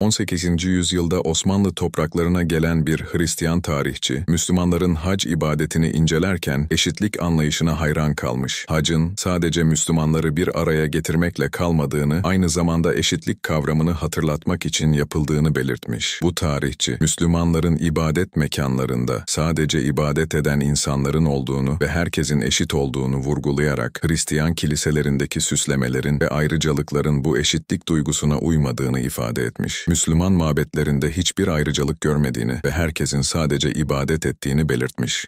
18. yüzyılda Osmanlı topraklarına gelen bir Hristiyan tarihçi, Müslümanların hac ibadetini incelerken eşitlik anlayışına hayran kalmış. Hacın sadece Müslümanları bir araya getirmekle kalmadığını, aynı zamanda eşitlik kavramını hatırlatmak için yapıldığını belirtmiş. Bu tarihçi, Müslümanların ibadet mekanlarında sadece ibadet eden insanların olduğunu ve herkesin eşit olduğunu vurgulayarak Hristiyan kiliselerindeki süslemelerin ve ayrıcalıkların bu eşitlik duygusuna uymadığını ifade etmiş. Müslüman mabetlerinde hiçbir ayrıcalık görmediğini ve herkesin sadece ibadet ettiğini belirtmiş.